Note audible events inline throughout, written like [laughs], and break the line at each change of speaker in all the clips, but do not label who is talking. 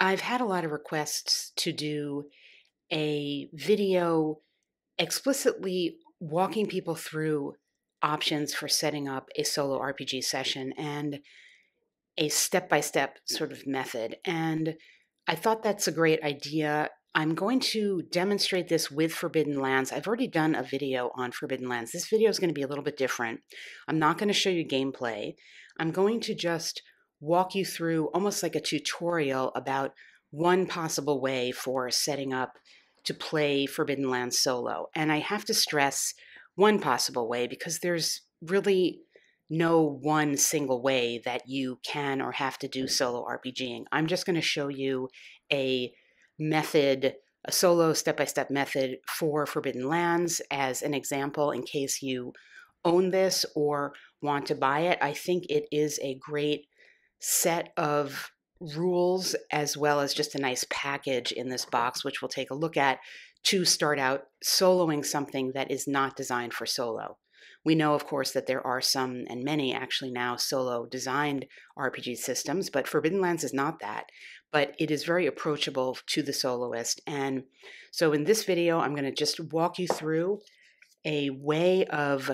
I've had a lot of requests to do a video explicitly walking people through options for setting up a solo RPG session and a step by step sort of method. And I thought that's a great idea. I'm going to demonstrate this with Forbidden Lands. I've already done a video on Forbidden Lands. This video is going to be a little bit different. I'm not going to show you gameplay. I'm going to just walk you through almost like a tutorial about one possible way for setting up to play Forbidden Land solo. And I have to stress one possible way because there's really no one single way that you can or have to do solo RPGing. I'm just going to show you a method, a solo step by step method for Forbidden Lands as an example in case you own this or want to buy it. I think it is a great set of rules as well as just a nice package in this uh-huh. box, which we'll take a look at to start out soloing something that is not designed for solo. We know, of course, that there are some and many actually now solo designed RPG systems, but Forbidden Lands is not that. But it is very approachable to the soloist. And so in this video, I'm going to just walk you through a way of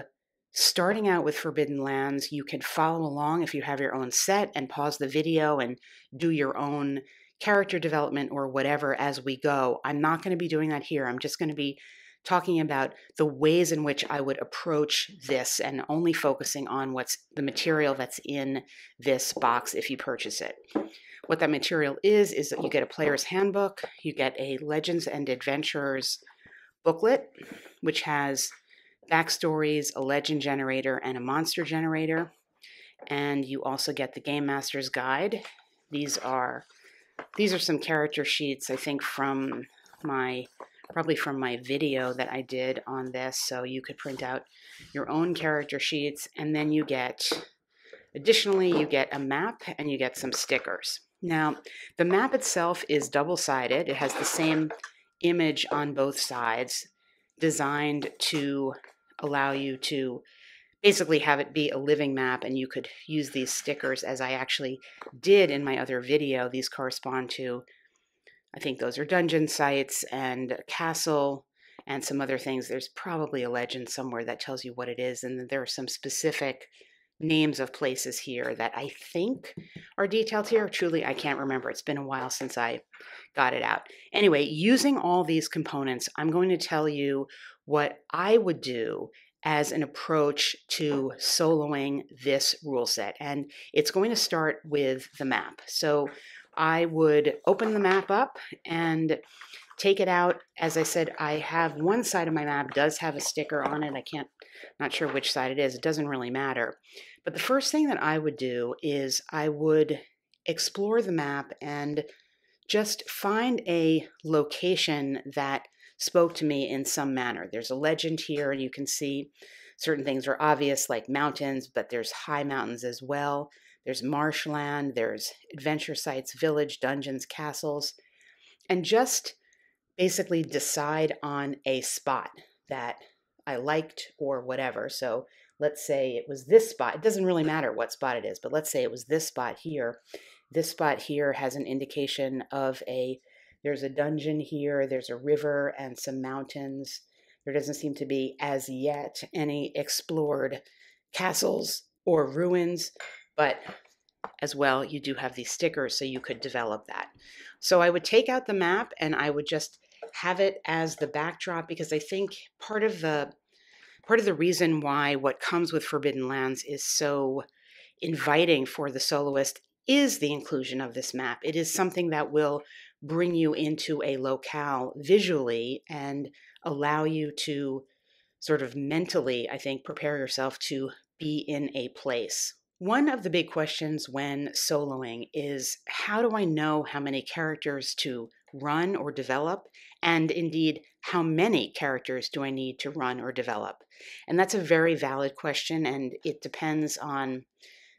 starting out with Forbidden Lands, you can follow along if you have your own set and pause the video and do your own character development or whatever as we go. I'm not going to be doing that here. I'm just going to be talking about the ways in which I would approach this and only focusing on what's the material that's in this box if you purchase it. What that material is, is that you get a player's handbook, you get a Legends and Adventurers booklet, which has backstories, a legend generator, and a monster generator. And you also get the Game Master's Guide. These are these are some character sheets, I think, from my probably from my video that I did on this. So you could print out your own character sheets, and then you get additionally you get a map and you get some stickers. Now, the map itself is double-sided. It has the same image on both sides designed to allow you to basically have it be a living map and you could use these stickers as I actually did in my other video. These correspond to, I think those are dungeon sites and castle and some other things. There's probably a legend somewhere that tells you what it is and there are some specific names of places here that I think are detailed here. Truly, I can't remember. It's been a while since I got it out. Anyway, using all these components, I'm going to tell you what I would do as an approach to soloing this rule set. And it's going to start with the map. So I would open the map up and take it out. As I said, I have one side of my map does have a sticker on it. I can't, not sure which side it is. It doesn't really matter. But the first thing that I would do is I would explore the map and just find a location that spoke to me in some manner. There's a legend here, and you can see certain things are obvious, like mountains, but there's high mountains as well. There's marshland, there's adventure sites, village, dungeons, castles, and just basically decide on a spot that I liked or whatever. So let's say it was this spot. It doesn't really matter what spot it is, but let's say it was this spot here. This spot here has an indication of a there's a dungeon here, there's a river and some mountains. There doesn't seem to be as yet any explored castles or ruins, but as well, you do have these stickers, so you could develop that. So I would take out the map and I would just have it as the backdrop because I think part of the part of the reason why what comes with Forbidden Lands is so inviting for the soloist is the inclusion of this map. It is something that will bring you into a locale visually and allow you to sort of mentally, I think, prepare yourself to be in a place. One of the big questions when soloing is how do I know how many characters to run or develop? And indeed, how many characters do I need to run or develop? And that's a very valid question, and it depends on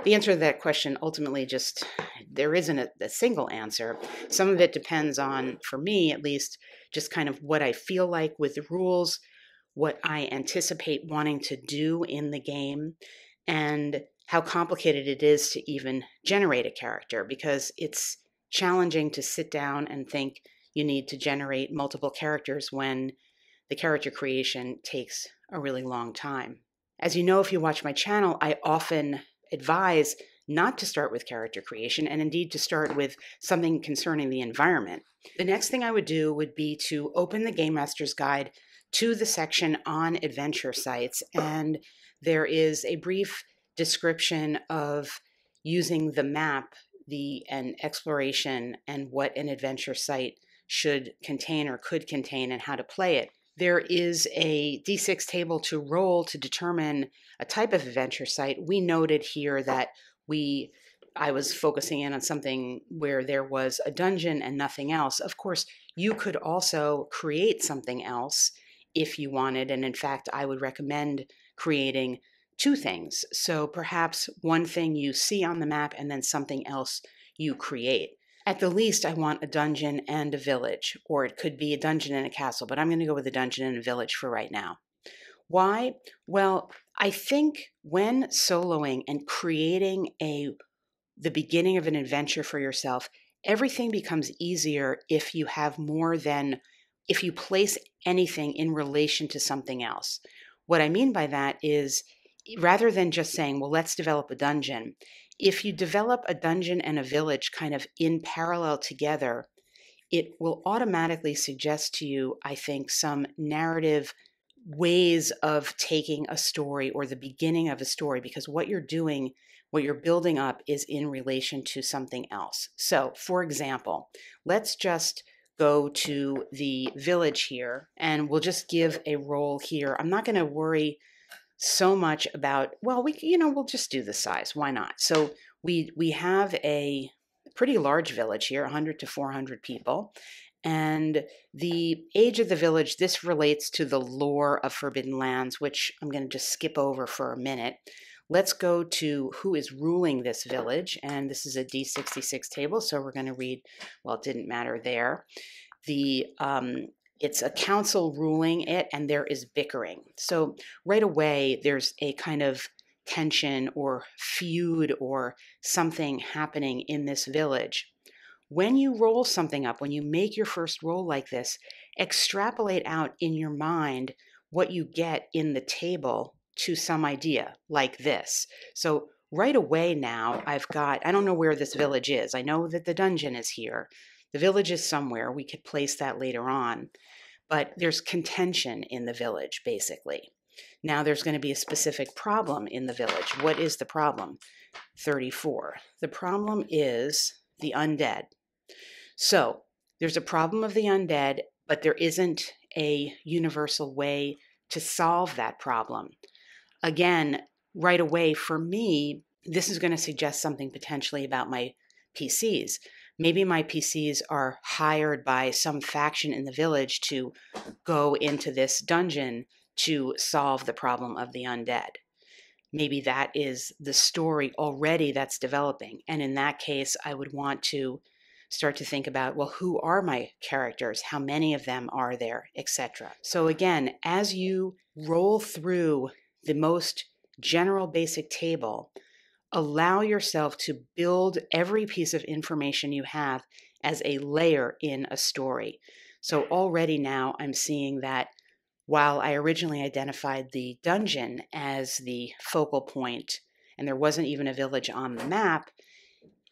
the answer to that question ultimately just there isn't a, a, single answer some of it depends on for me at least just kind of what i feel like with the rules what i anticipate wanting to do in the game and how complicated it is to even generate a character because it's challenging to sit down and think you need to generate multiple characters when the character creation takes a really long time. As you know, if you watch my channel, I often advise not to start with character creation and indeed to start with something concerning the environment. The next thing I would do would be to open the Game Master's Guide to the section on adventure sites, and there is a brief description of using the map the an exploration and what an adventure site should contain or could contain and how to play it. There is a D6 table to roll to determine a type of adventure site. We noted here that we I was focusing in on something where there was a dungeon and nothing else. Of course, you could also create something else if you wanted. And in fact, I would recommend creating two things. So perhaps one thing you see on the map and then something else you create. At the least, I want a dungeon and a village, or it could be a dungeon and a castle, but I'm going to go with a dungeon and a village for right now. Why? Well, I think when soloing and creating a the beginning of an adventure for yourself, everything becomes easier if you have more than if you place anything in relation to something else. What I mean by that is rather than just saying, well, let's develop a dungeon, if you develop a dungeon and a village kind of in parallel together, it will automatically suggest to you, I think, some narrative ways of taking a story or the beginning of a story, because what you're doing, what you're building up is in relation to something else. So, for example, let's just go to the village here and we'll just give a role here. I'm not going to worry so much about well we you know we'll just do the size why not so we we have a pretty large village here 100 to 400 people and the age of the village this relates to the lore of forbidden lands which i'm going to just skip over for a minute let's go to who is ruling this village and this is a d66 table so we're going to read well it didn't matter there the um, it's a council ruling it, and there is bickering. So right away, there's a kind of tension or feud or something happening in this village. When you roll something up, when you make your first roll like this, extrapolate out in your mind what you get in the table to some idea like this. So right away now I've got I don't know where this village is. I know that the dungeon is here. The village is somewhere. We could place that later on. But there's contention in the village, basically. Now there's going to be a specific problem in the village. What is the problem? 34. The problem is the undead. So there's a problem of the undead, but there isn't a universal way to solve that problem. Again, right away for me, this is going to suggest something potentially about my PCs maybe my PCs are hired by some faction in the village to go into this dungeon to solve the problem of the undead. Maybe that is the story already that's developing. And in that case, I would want to start to think about well who are my characters how many of them are there etc so again as you roll through the most general basic table allow yourself to build every piece of information you have as a layer in a story. So already now I'm seeing that while I originally identified the dungeon as the focal point, and there wasn't even a village on the map,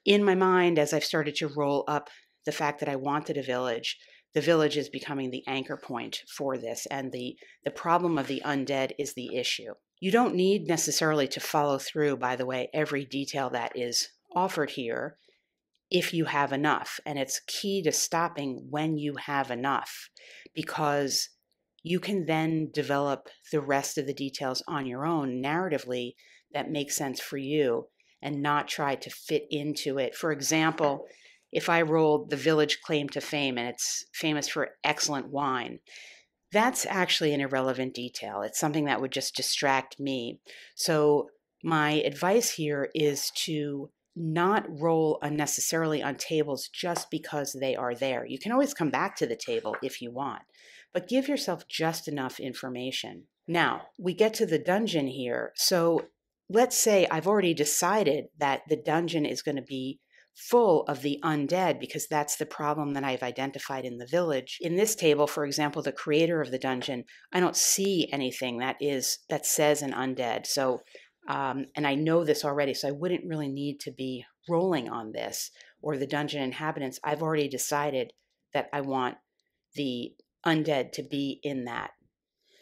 in my mind, as I've started to roll up the fact that I wanted a village, the village is becoming the anchor point for this, and the, the problem of the undead is the issue. You don't need necessarily to follow through, by the way, every detail that is offered here if you have enough. And it's key to stopping when you have enough because you can then develop the rest of the details on your own narratively that makes sense for you and not try to fit into it. For example, if I rolled the village claim to fame and it's famous for excellent wine, that's actually an irrelevant detail. It's something that would just distract me. So, my advice here is to not roll unnecessarily on tables just because they are there. You can always come back to the table if you want, but give yourself just enough information. Now, we get to the dungeon here. So, let's say I've already decided that the dungeon is going to be full of the undead because that's the problem that I've identified in the village. In this table, for example, the creator of the dungeon, I don't see anything that is that says an undead. So, um, and I know this already, so I wouldn't really need to be rolling on this or the dungeon inhabitants. I've already decided that I want the undead to be in that.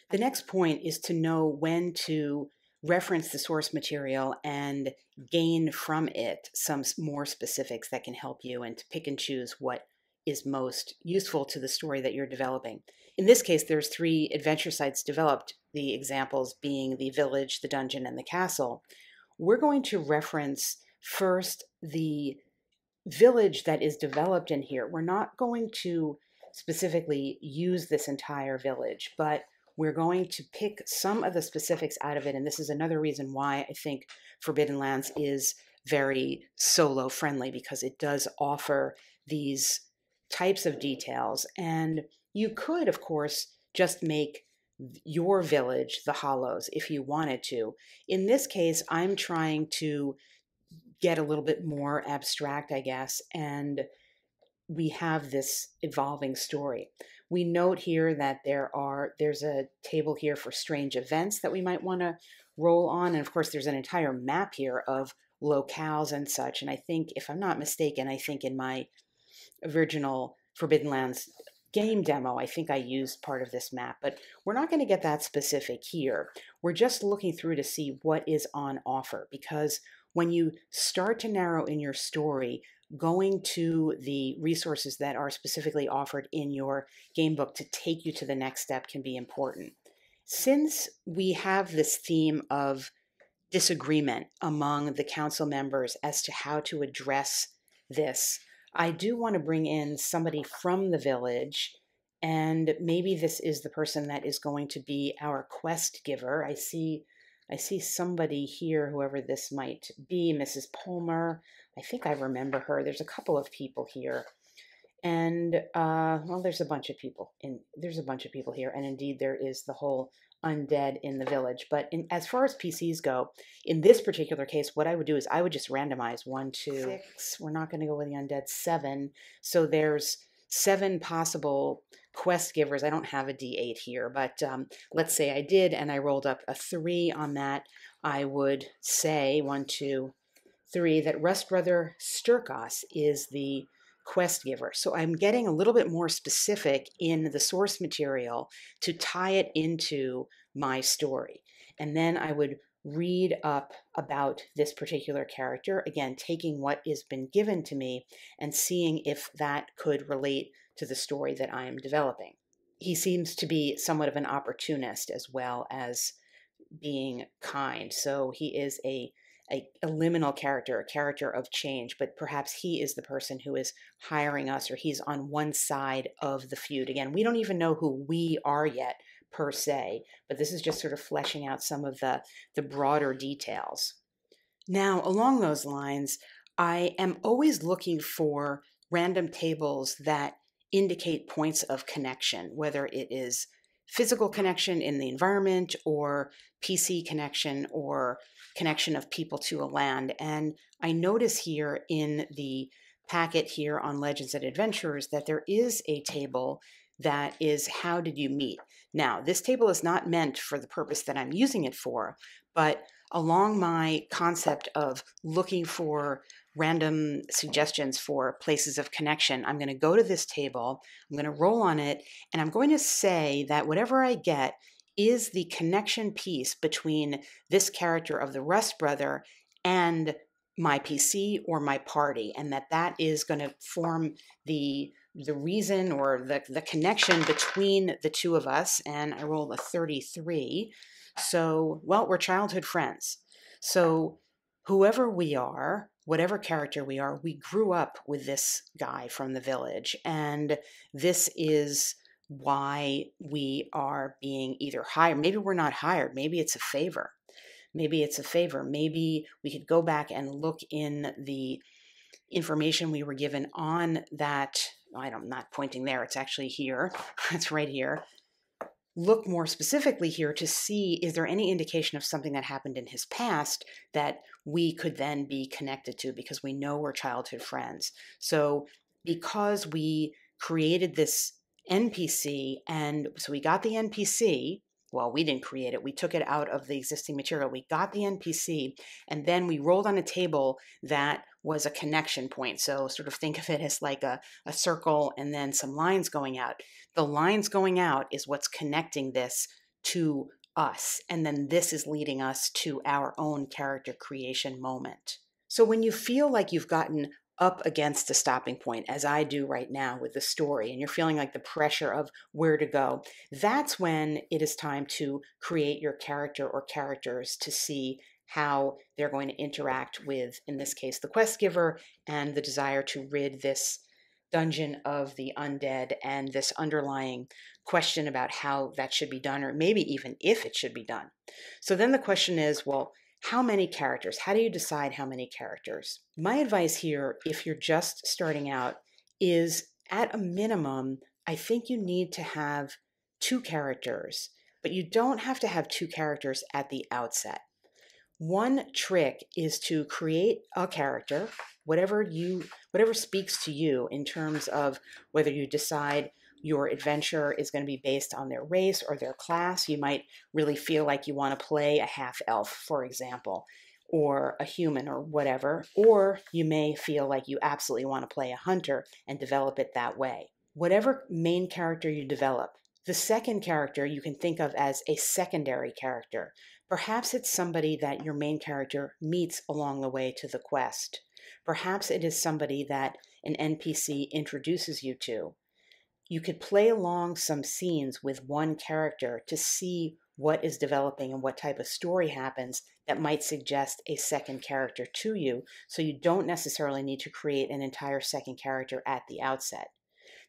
The next point is to know when to reference the source material and gain from it some more specifics that can help you and to pick and choose what is most useful to the story that you're developing. In this case, there's three adventure sites developed, the examples being the village, the dungeon, and the castle. We're going to reference first the village that is developed in here. We're not going to specifically use this entire village, but we're going to pick some of the specifics out of it. And this is another reason why I think Forbidden Lands is very solo friendly because it does offer these types of details. And you could, of course, just make your village the hollows if you wanted to. In this case, I'm trying to get a little bit more abstract, I guess, and we have this evolving story. We note here that there are there's a table here for strange events that we might want to roll on. And of course, there's an entire map here of locales and such. And I think, if I'm not mistaken, I think in my original Forbidden Lands game demo, I think I used part of this map, but we're not going to get that specific here. We're just looking through to see what is on offer because when you start to narrow in your story, going to the resources that are specifically offered in your game book to take you to the next step can be important. Since we have this theme of disagreement among the council members as to how to address this, I do want to bring in somebody from the village. And maybe this is the person that is going to be our quest giver. I see I see somebody here, whoever this might be, Mrs. Palmer. I think I remember her. There's a couple of people here. And, uh, well, there's a bunch of people. In, there's a bunch of people here. And indeed, there is the whole undead in the village. But in, as far as PCs go, in this particular case, what I would do is I would just randomize one, two, six. We're not going to go with the undead, seven. So there's seven possible quest givers, I don't have a d8 here, but um, let's say I did and I rolled up a 3 on that, I would say 1, 2, 3 that Rust Brother Sturkos is the quest giver. So I'm getting a little bit more specific in the source material to tie it into my story. And then I would read up about this particular character, again, taking what has been given to me and seeing if that could relate to the story that I am developing. He seems to be somewhat of an opportunist as well as being kind. So he is a, a, a, liminal character, a character of change, but perhaps he is the person who is hiring us or he's on one side of the feud. Again, we don't even know who we are yet per se, but this is just sort of fleshing out some of the, the broader details. Now, along those lines, I am always looking for random tables that indicate points of connection, whether it is physical connection in the environment or PC connection or connection of people to a land. And I notice here in the packet here on Legends and Adventures that there is a table that is how did you meet? Now, this table is not meant for the purpose that I'm using it for, but along my concept of looking for random suggestions for places of connection, I'm going to go to this table, I'm going to roll on it, and I'm going to say that whatever I get is the connection piece between this character of the Rust Brother and my PC or my party, and that that is going to form the the reason or the, the connection between the two of us, and I rolled a 33. So, well, we're childhood friends. So, whoever we are, whatever character we are, we grew up with this guy from the village. And this is why we are being either hired. Maybe we're not hired, maybe it's a favor. Maybe it's a favor. Maybe we could go back and look in the information we were given on that I'm not pointing there, it's actually here, [laughs] it's right here. Look more specifically here to see is there any indication of something that happened in his past that we could then be connected to because we know we're childhood friends. So, because we created this NPC and so we got the NPC well, we didn't create it. We took it out of the existing material. We got the NPC and then we rolled on a table that was a connection point. So, sort of think of it as like a, a circle and then some lines going out. The lines going out is what's connecting this to us. And then this is leading us to our own character creation moment. So, when you feel like you've gotten up against a stopping point, as I do right now with the story, and you're feeling like the pressure of where to go, that's when it is time to create your character or characters to see how they're going to interact with, in this case, the quest giver and the desire to rid this dungeon of the undead and this underlying question about how that should be done, or maybe even if it should be done. So then the question is well, how many characters? How do you decide how many characters? My advice here, if you're just starting out, is at a minimum, I think you need to have two characters, but you don't have to have two characters at the outset. One trick is to create a character, whatever you whatever speaks to you in terms of whether you decide your adventure is going to be based on their race or their class. You might really feel like you want to play a half elf, for example, or a human or whatever. Or you may feel like you absolutely want to play a hunter and develop it that way. Whatever main character you develop, the second character you can think of as a secondary character. Perhaps it's somebody that your main character meets along the way to the quest. Perhaps it is somebody that an NPC introduces you to you could play along some scenes with one character to see what is developing and what type of story happens that might suggest a second character to you. So you don't necessarily need to create an entire second character at the outset.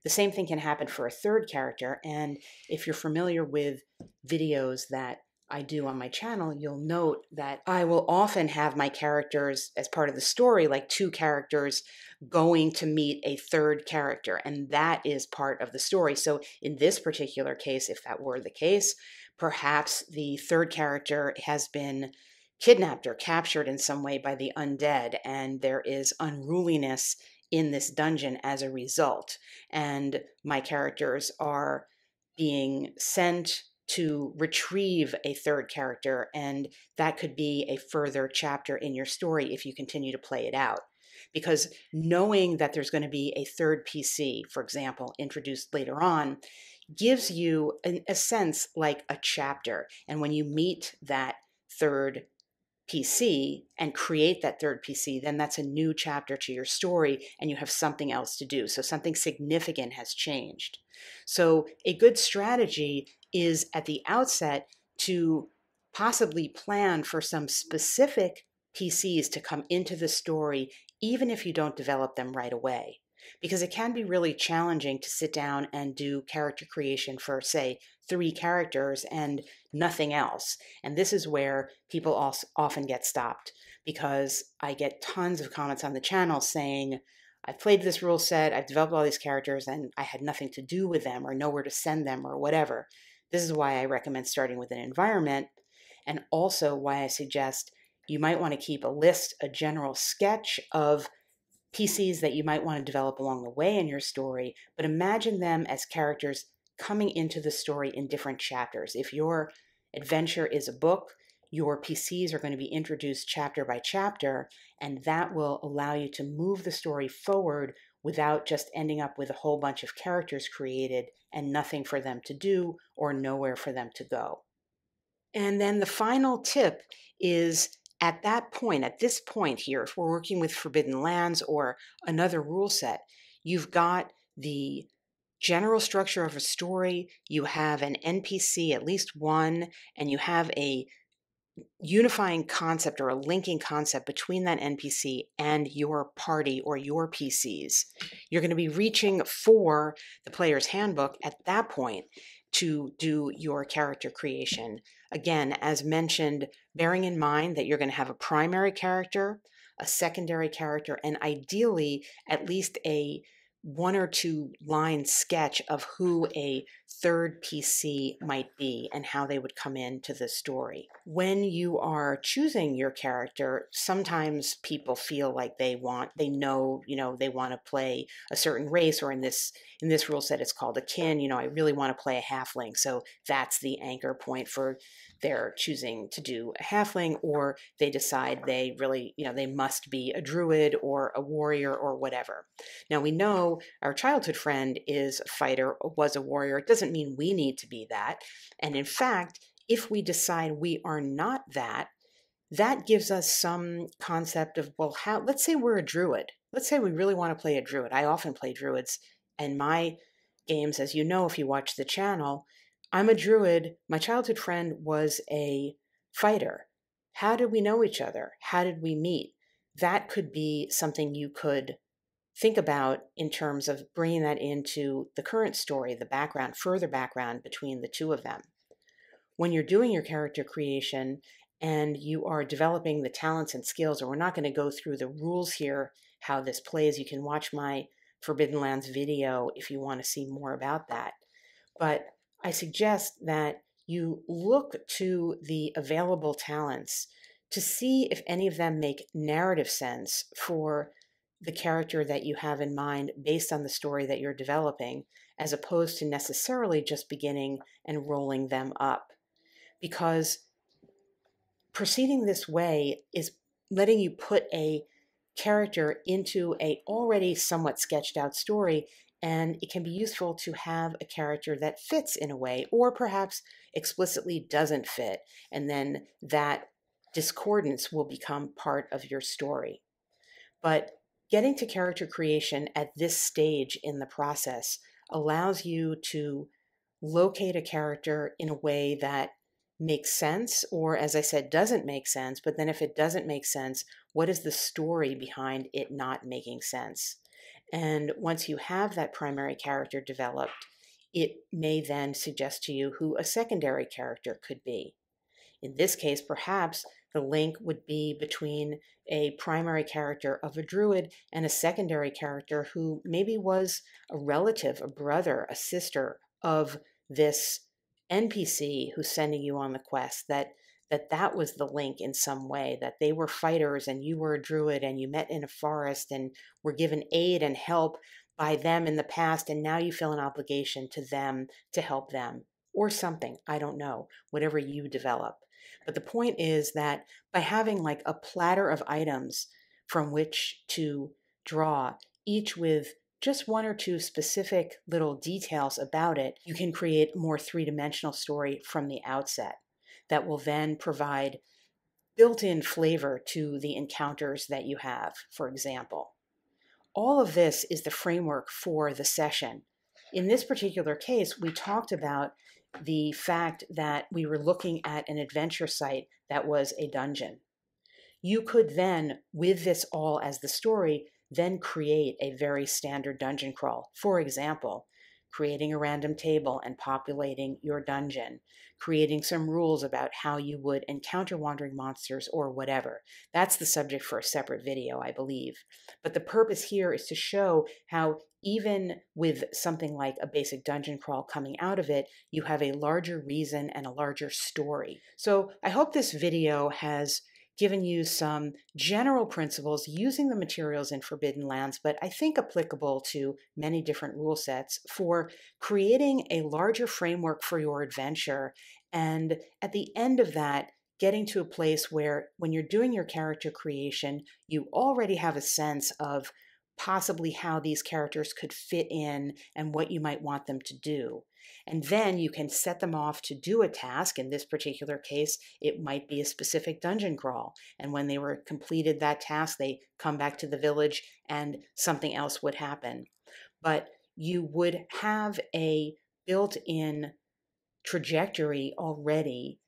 The same thing can happen for a third character. And if you're familiar with videos that I do on my channel, you'll note that I will often have my characters as part of the story, like two characters going to meet a third character, and that is part of the story. So, in this particular case, if that were the case, perhaps the third character has been kidnapped or captured in some way by the undead, and there is unruliness in this dungeon as a result. And my characters are being sent to retrieve a third character, and that could be a further chapter in your story if you continue to play it out. Because knowing that there's going to be a third PC, for example, introduced later on, gives you an, a sense like a chapter. And when you meet that third PC and create that third PC, then that's a new chapter to your story and you have something else to do. So something significant has changed. So a good strategy is at the outset to possibly plan for some specific PCs to come into the story, even if you don't develop them right away. Because it can be really challenging to sit down and do character creation for, say, three characters and nothing else. And this is where people also often get stopped because I get tons of comments on the channel saying, I've played this rule set, I've developed all these characters, and I had nothing to do with them or nowhere to send them or whatever. This is why I recommend starting with an environment and also why I suggest you might want to keep a list, a general sketch of PCs that you might want to develop along the way in your story, but imagine them as characters coming into the story in different chapters. If your adventure is a book, your PCs are going to be introduced chapter by chapter, and that will allow you to move the story forward without just ending up with a whole bunch of characters created and nothing for them to do or nowhere for them to go. And then the final tip is at that point, at this point here, if we're working with Forbidden Lands or another rule set, you've got the general structure of a story, you have an NPC, at least one, and you have a unifying concept or a linking concept between that NPC and your party or your PCs. You're going to be reaching for the player's handbook at that point to do your character creation. Again, as mentioned, bearing in mind that you're going to have a primary character, a secondary character, and ideally at least a one or two line sketch of who a third PC might be and how they would come into the story. When you are choosing your character, sometimes people feel like they want they know, you know, they want to play a certain race or in this in this rule set it's called a kin, you know, I really want to play a halfling. So that's the anchor point for their choosing to do a halfling or they decide they really, you know, they must be a druid or a warrior or whatever. Now we know our childhood friend is a fighter was a warrior. It doesn't doesn't mean we need to be that. And in fact, if we decide we are not that, that gives us some concept of, well, how, let's say we're a druid. Let's say we really want to play a druid. I often play druids, and my games, as you know if you watch the channel, I'm a druid. My childhood friend was a fighter. How did we know each other? How did we meet? That could be something you could think about in terms of bringing that into the current story, the background, further background between the two of them. When you're doing your character creation and you are developing the talents and skills, and we're not going to go through the rules here, how this plays, you can watch my Forbidden Lands video if you want to see more about that. But I suggest that you look to the available talents to see if any of them make narrative sense for the character that you have in mind based on the story that you're developing, as opposed to necessarily just beginning and rolling them up. Because proceeding this way is letting you put a character into a already somewhat sketched out story and it can be useful to have a character that fits in a way or perhaps explicitly doesn't fit and then that discordance will become part of your story but getting to character creation at this stage in the process allows you to locate a character in a way that makes sense, or as I said, doesn't make sense. But then, if it doesn't make sense, what is the story behind it not making sense? And once you have that primary character developed, it may then suggest to you who a secondary character could be. In this case, perhaps the link would be between a primary character of a druid and a secondary character who maybe was a relative, a brother, a sister of this NPC who's sending you on the quest that that that was the link in some way that they were fighters and you were a druid and you met in a forest and were given aid and help by them in the past and now you feel an obligation to them to help them or something i don't know whatever you develop but the point is that by having like a platter of items from which to draw, each with just one or two specific little details about it, you can create a more three dimensional story from the outset that will then provide built in flavor to the encounters that you have, for example. All of this is the framework for the session. In this particular case, we talked about the fact that we were looking at an adventure site that was a dungeon. You could then, with this all as the story, then create a very standard dungeon crawl. For example, creating a random table and populating your dungeon, creating some rules about how you would encounter wandering monsters or whatever. That's the subject for a separate video, I believe. But the purpose here is to show how even with something like a basic dungeon crawl coming out of it, you have a larger reason and a larger story. So I hope this video has given you some general principles using the materials in Forbidden Lands, but I think applicable to many different rule sets for creating a larger framework for your adventure. And at the end of that, getting to a place where when you're doing your character creation, you already have a sense of possibly how these characters could fit in and what you might want them to do. And then you can set them off to do a task. In this particular case, it might be a specific dungeon crawl. And when they were completed that task, they come back to the village and something else would happen. But you would have a built in trajectory already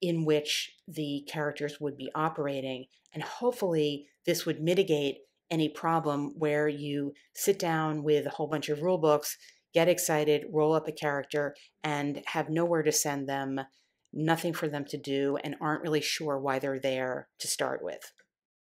in which the characters would be operating. And hopefully, this would mitigate any problem where you sit down with a whole bunch of rule books get excited, roll up a character, and have nowhere to send them, nothing for them to do, and aren't really sure why they're there to start with.